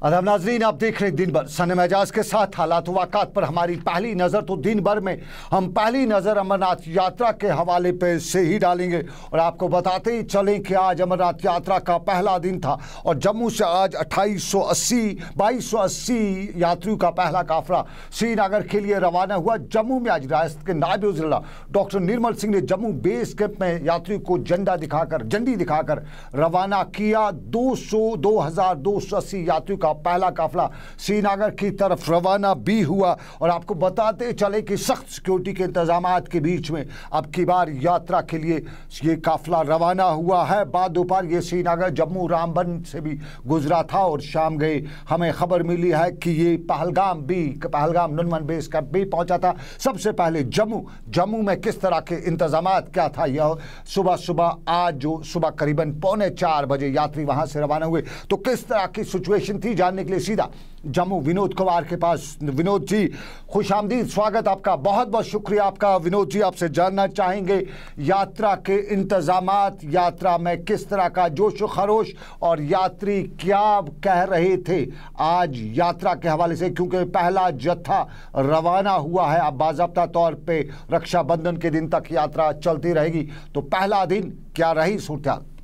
अदब नाजरीन आप देख रहे दिन भर सन मजाज के साथ हालात वाकत पर हमारी पहली नज़र तो दिन भर में हम पहली नज़र अमरनाथ यात्रा के हवाले पे से ही डालेंगे और आपको बताते ही चलें कि आज अमरनाथ यात्रा का पहला दिन था और जम्मू से आज 2880 अस्सी यात्रियों का पहला काफरा श्रीनगर के लिए रवाना हुआ जम्मू में आज रियासत के नायब जिला डॉक्टर निर्मल सिंह ने जम्मू बेस कैंप में यात्रियों को झंडा दिखाकर झंडी दिखाकर रवाना किया दो सौ यात्रियों का का पहला काफिला श्रीनगर की तरफ रवाना भी हुआ और आपको बताते चले कि सख्त सिक्योरिटी के इंतजाम के बीच में अब की बार यात्रा के लिए ये काफिला रवाना हुआ है बाद दोपहर ये श्रीनगर जम्मू रामबन से भी गुजरा था और शाम गए हमें खबर मिली है कि ये पहलगाम भी पहलगाम नुनमन बेस का भी पहुंचा था सबसे पहले जम्मू जम्मू में किस तरह के इंतजाम क्या था यह सुबह सुबह आज जो सुबह करीबन पौने चार बजे यात्री वहां से रवाना हुए तो किस तरह की सिचुएशन थी जानने के लिए सीधा जम्मू विनोद कुमार के पास विनोद जी खुश स्वागत आपका बहुत बहुत शुक्रिया आपका विनोद जी आपसे जानना चाहेंगे यात्रा के इंतजाम यात्रा में किस तरह का जोश खरोश और यात्री क्या कह रहे थे आज यात्रा के हवाले से क्योंकि पहला जत्था रवाना हुआ है अब बाबा तौर पर रक्षाबंधन के दिन तक यात्रा चलती रहेगी तो पहला दिन क्या रही सूर्त्याल